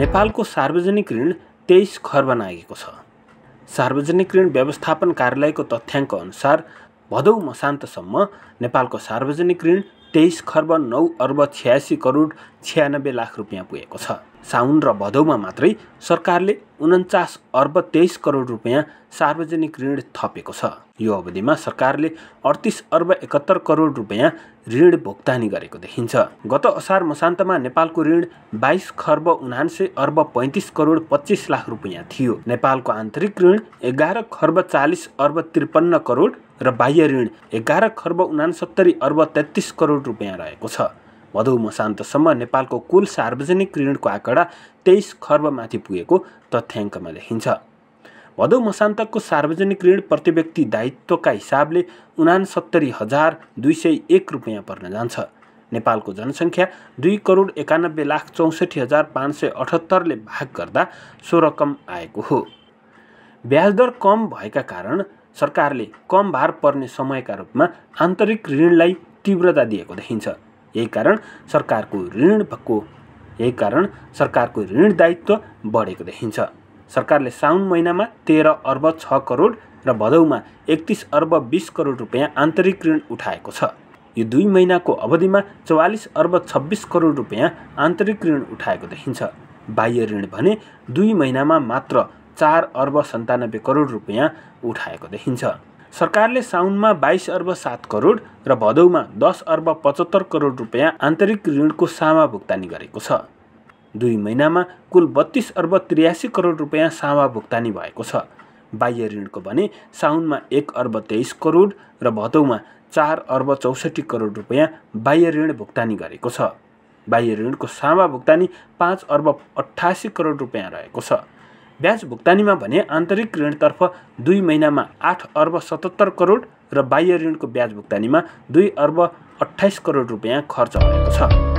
नेपालको सार्वजनिक ऋण तेइस खर्ब नागेको छ सार्वजनिक ऋण व्यवस्थापन कार्यालयको तथ्याङ्क अनुसार भदौ मसान्तसम्म नेपालको सार्वजनिक ऋण तेइस खर्ब नौ अर्ब छ्यासी करोड छ्यानब्बे लाख रुपियाँ पुगेको छ साउन र भदौमा मात्रै सरकारले उन्चास अर्ब तेइस करोड रुपियाँ सार्वजनिक ऋण थपेको छ यो अवधिमा सरकारले अडतिस अर्ब एकहत्तर करोड रुपियाँ ऋण भुक्तानी गरेको देखिन्छ गत असार मसान्तमा नेपालको ऋण बाइस खर्ब उनान्से अर्ब पैँतिस करोड पच्चिस लाख रुपियाँ थियो नेपालको आन्तरिक ऋण एघार खर्ब चालिस अर्ब त्रिपन्न करोड र बाह्य ऋण एघार खर्ब उनासत्तरी अर्ब तेत्तिस करोड रुपियाँ रहेको छ भदौ मसान्तसम्म नेपालको कुल सार्वजनिक ऋणको आँकडा तेइस खर्बमाथि पुगेको तथ्याङ्कमा देखिन्छ भदौ मसान्तको सार्वजनिक ऋण प्रति व्यक्ति दायित्वका हिसाबले उनासत्तरी हजार दुई सय एक रुपियाँ पर्न जान्छ नेपालको जनसङ्ख्या दुई करोड एकानब्बे लाख चौसठी हजार पाँच सय अठहत्तरले भाग गर्दा सो रकम आएको हो ब्याजदर कम भएका कारण सरकारले कम भार पर्ने समयका रूपमा आन्तरिक ऋणलाई तीव्रता दिएको देखिन्छ यही कारण सरकारको ऋण भएको यही कारण सरकारको ऋण दायित्व बढेको देखिन्छ सरकारले साउन महिनामा तेह्र अर्ब छ करोड र भदौमा एकतिस अर्ब बिस करोड रुपियाँ आन्तरिक ऋण उठाएको छ यो दुई महिनाको अवधिमा चौवालिस अर्ब छब्बिस करोड रुपियाँ आन्तरिक ऋण उठाएको देखिन्छ बाह्य ऋण भने दुई महिनामा मात्र चार अर्ब सन्तानब्बे करोड रुपियाँ उठाएको देखिन्छ सरकारले साउनमा बाइस अर्ब सात करोड र भदौमा दस अर्ब पचहत्तर करोड रुपियाँ आन्तरिक ऋणको सामा भुक्तानी गरेको छ दुई महिनामा कुल बत्तिस अर्ब त्रियासी करोड रुपियाँ सामा भुक्तानी भएको छ बाह्य ऋणको भने साउनमा एक अर्ब तेइस करोड र भदौमा चार अर्ब चौसठी करोड रुपियाँ बाह्य ऋण भुक्तानी गरेको छ बाह्य ऋणको सामा भुक्तानी पाँच अर्ब अठासी करोड रुपियाँ रहेको छ ब्याज भुक्तानीमा भने आन्तरिक ऋणतर्फ दुई महिनामा आठ अर्ब सतहत्तर करोड र बाह्य ऋणको ब्याज भुक्तानीमा दुई अर्ब अठाइस करोड रुपियाँ खर्च भएको छ